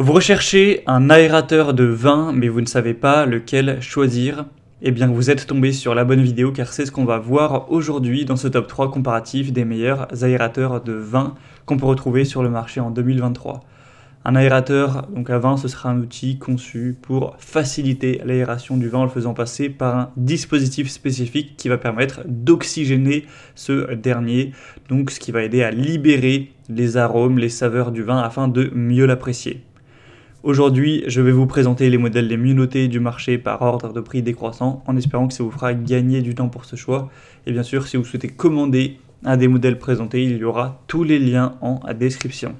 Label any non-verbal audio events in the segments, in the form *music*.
Vous recherchez un aérateur de vin, mais vous ne savez pas lequel choisir. Eh bien, vous êtes tombé sur la bonne vidéo car c'est ce qu'on va voir aujourd'hui dans ce top 3 comparatif des meilleurs aérateurs de vin qu'on peut retrouver sur le marché en 2023. Un aérateur donc à vin, ce sera un outil conçu pour faciliter l'aération du vin en le faisant passer par un dispositif spécifique qui va permettre d'oxygéner ce dernier, donc ce qui va aider à libérer les arômes, les saveurs du vin afin de mieux l'apprécier. Aujourd'hui, je vais vous présenter les modèles les mieux notés du marché par ordre de prix décroissant en espérant que ça vous fera gagner du temps pour ce choix. Et bien sûr, si vous souhaitez commander un des modèles présentés, il y aura tous les liens en description.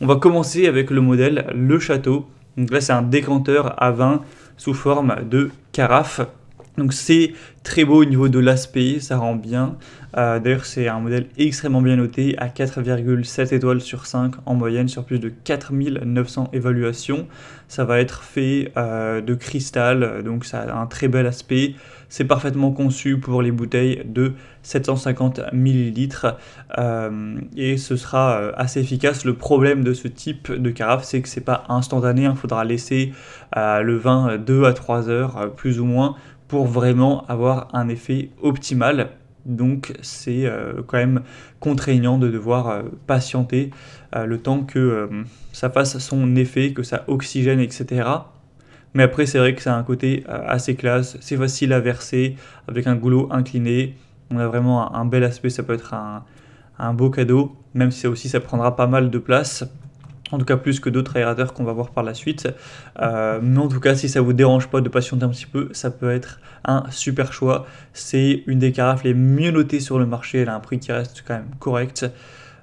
On va commencer avec le modèle Le Château. Donc là, c'est un décanteur à vin sous forme de carafe. Donc c'est très beau au niveau de l'aspect, ça rend bien. Euh, d'ailleurs c'est un modèle extrêmement bien noté à 4,7 étoiles sur 5 en moyenne sur plus de 4900 évaluations. Ça va être fait euh, de cristal, donc ça a un très bel aspect. C'est parfaitement conçu pour les bouteilles de 750 ml euh, et ce sera assez efficace. Le problème de ce type de carafe c'est que c'est pas instantané, il hein. faudra laisser le vin 2 à 3 heures plus ou moins pour vraiment avoir un effet optimal. Donc c'est euh, quand même contraignant de devoir euh, patienter euh, le temps que ça fasse son effet, que ça oxygène, etc. Mais après c'est vrai que ça a un côté assez classe, c'est facile à verser avec un goulot incliné. On a vraiment un, bel aspect, ça peut être un, beau cadeau, même si aussi ça prendra pas mal de place en tout cas plus que d'autres aérateurs qu'on va voir par la suite. Euh, mais en tout cas, si ça vous dérange pas de patienter un petit peu, ça peut être un super choix. C'est une des carafes les mieux notées sur le marché, elle a un prix qui reste quand même correct.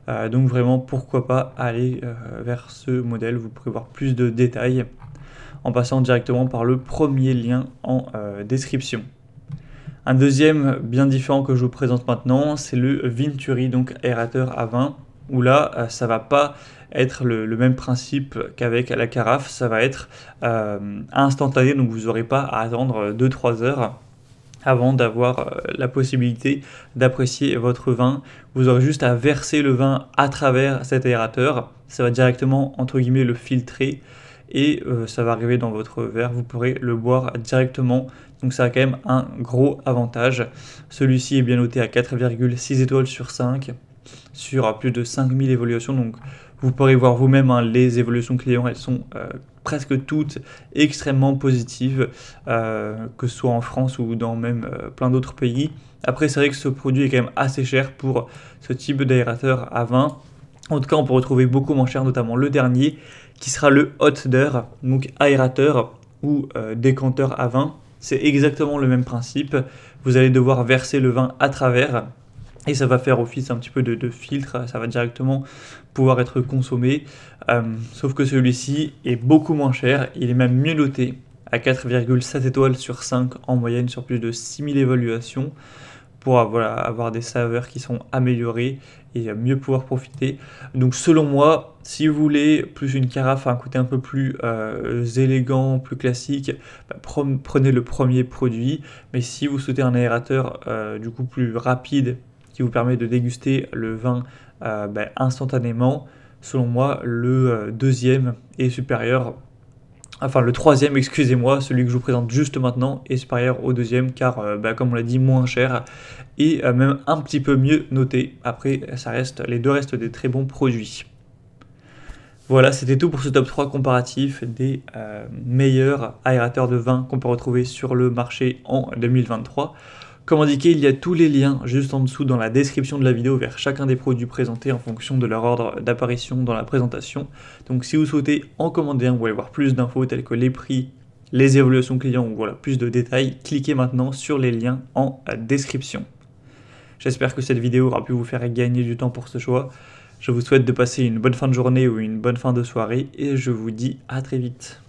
Euh, donc vraiment, pourquoi pas aller euh, vers ce modèle, vous pourrez voir plus de détails en passant directement par le premier lien en description. Un deuxième bien différent que je vous présente maintenant, c'est le Venturi, donc aérateur à 20 où là, euh, ça va pas être le, même principe qu'avec la carafe, ça va être euh, instantané, donc vous n'aurez pas à attendre 2-3 euh, heures avant d'avoir la possibilité d'apprécier votre vin. Vous aurez juste à verser le vin à travers cet aérateur, ça va directement, entre guillemets, le filtrer, et ça va arriver dans votre verre, vous pourrez le boire directement donc ça a quand même un gros avantage. Celui-ci est bien noté à 4,6 étoiles sur 5 sur plus de 5000 évolutions. Donc vous pourrez voir vous-même hein, les évolutions clients, elles sont euh, presque toutes extrêmement positives, euh, que ce soit en France ou dans même euh, plein d'autres pays. Après, c'est vrai que ce produit est quand même assez cher pour ce type d'aérateur à 20. En tout cas, on peut retrouver beaucoup moins cher, notamment le dernier, qui sera le hot donc aérateur ou décanteur à 20. C'est exactement le même principe. Vous allez devoir verser le vin à travers et ça va faire office un petit peu de, filtre, ça va directement pouvoir être consommé. Euh, sauf que celui-ci est beaucoup moins cher, il est même mieux noté à 4,7 étoiles sur 5 en moyenne sur plus de 6000 évaluations pour avoir des saveurs qui sont améliorées et euh, mieux pouvoir profiter. Donc selon moi, si vous voulez plus une carafe un côté un peu plus euh, élégant, plus classique, bah, prenez le premier produit. Mais si vous souhaitez un aérateur du coup plus rapide, vous permet de déguster le vin euh, ben, instantanément. Selon moi, le euh, deuxième est supérieur, enfin le troisième, *laughs* excusez-moi, celui que je vous présente juste maintenant est supérieur au deuxième car, euh, ben, comme on l'a dit, moins cher et même un petit peu mieux noté. Après, ça reste, les deux restent des très bons produits. Voilà, c'était tout pour ce top 3 comparatif des meilleurs aérateurs de vin qu'on peut retrouver sur le marché en 2023. Comme indiqué, il y a tous les liens juste en dessous dans la description de la vidéo vers chacun des produits présentés en fonction de leur ordre d'apparition dans la présentation. Donc si vous souhaitez en commander un ou aller voir plus d'infos telles que les prix, les évaluations clients ou voilà, plus de détails, cliquez maintenant sur les liens en description. J'espère que cette vidéo aura pu vous faire gagner du temps pour ce choix. Je vous souhaite de passer une bonne fin de journée ou une bonne fin de soirée et je vous dis à très vite.